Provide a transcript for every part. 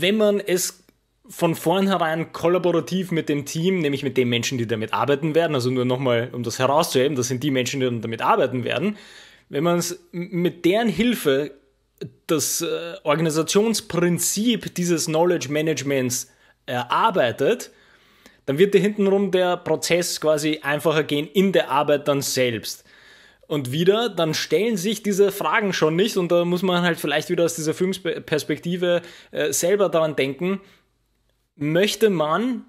wenn man es von vornherein kollaborativ mit dem Team, nämlich mit den Menschen, die damit arbeiten werden, also nur nochmal, um das herauszuheben, das sind die Menschen, die damit arbeiten werden, wenn man es mit deren Hilfe das äh, Organisationsprinzip dieses Knowledge Managements erarbeitet, äh, dann wird dir hintenrum der Prozess quasi einfacher gehen in der Arbeit dann selbst und wieder, dann stellen sich diese Fragen schon nicht und da muss man halt vielleicht wieder aus dieser Führungsperspektive äh, selber daran denken, möchte man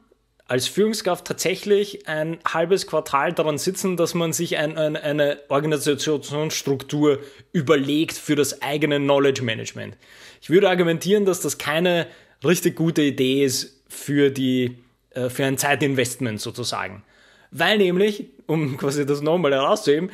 als Führungskraft tatsächlich ein halbes Quartal daran sitzen, dass man sich ein, ein, eine Organisationsstruktur überlegt für das eigene Knowledge Management. Ich würde argumentieren, dass das keine richtig gute Idee ist für, die, äh, für ein Zeitinvestment sozusagen. Weil nämlich, um quasi das nochmal herauszuheben,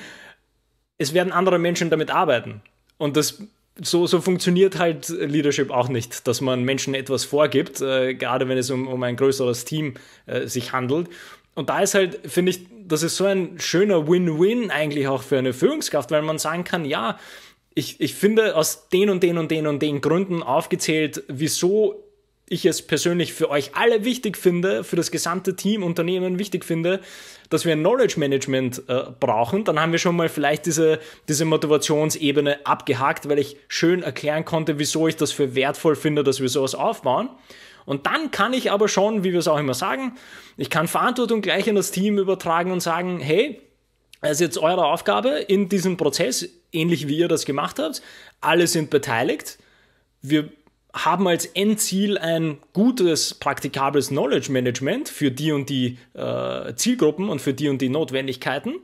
es werden andere Menschen damit arbeiten. Und das so, so funktioniert halt Leadership auch nicht, dass man Menschen etwas vorgibt, äh, gerade wenn es um, um ein größeres Team äh, sich handelt. Und da ist halt, finde ich, das ist so ein schöner Win-Win eigentlich auch für eine Führungskraft, weil man sagen kann, ja, ich, ich finde aus den und den und den und den Gründen aufgezählt, wieso ich es persönlich für euch alle wichtig finde, für das gesamte Team, Unternehmen wichtig finde, dass wir ein Knowledge Management äh, brauchen, dann haben wir schon mal vielleicht diese, diese Motivationsebene abgehakt, weil ich schön erklären konnte, wieso ich das für wertvoll finde, dass wir sowas aufbauen. Und dann kann ich aber schon, wie wir es auch immer sagen, ich kann Verantwortung gleich in das Team übertragen und sagen, hey, es ist jetzt eure Aufgabe in diesem Prozess, ähnlich wie ihr das gemacht habt. Alle sind beteiligt. Wir haben als Endziel ein gutes, praktikables Knowledge Management für die und die äh, Zielgruppen und für die und die Notwendigkeiten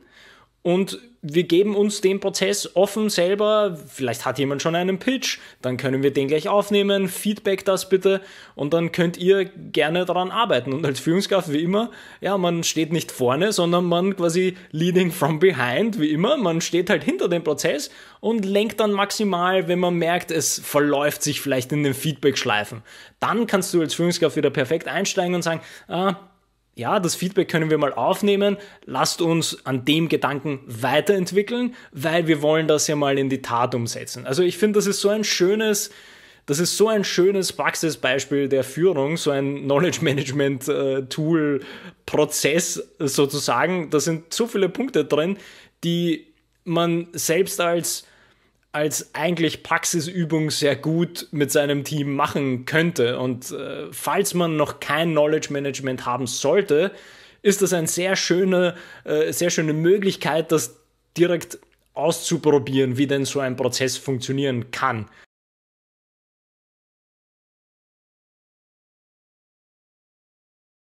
und wir geben uns den Prozess offen selber. Vielleicht hat jemand schon einen Pitch, dann können wir den gleich aufnehmen. Feedback das bitte und dann könnt ihr gerne daran arbeiten. Und als Führungskraft wie immer, ja, man steht nicht vorne, sondern man quasi leading from behind, wie immer. Man steht halt hinter dem Prozess und lenkt dann maximal, wenn man merkt, es verläuft sich vielleicht in den Feedback-Schleifen. Dann kannst du als Führungskraft wieder perfekt einsteigen und sagen, ah, ja, das Feedback können wir mal aufnehmen. Lasst uns an dem Gedanken weiterentwickeln, weil wir wollen das ja mal in die Tat umsetzen. Also ich finde, das ist so ein schönes, das ist so ein schönes Praxisbeispiel der Führung, so ein Knowledge Management äh, Tool Prozess sozusagen. Da sind so viele Punkte drin, die man selbst als als eigentlich Praxisübung sehr gut mit seinem Team machen könnte. Und äh, falls man noch kein Knowledge Management haben sollte, ist das eine sehr schöne, äh, sehr schöne Möglichkeit, das direkt auszuprobieren, wie denn so ein Prozess funktionieren kann.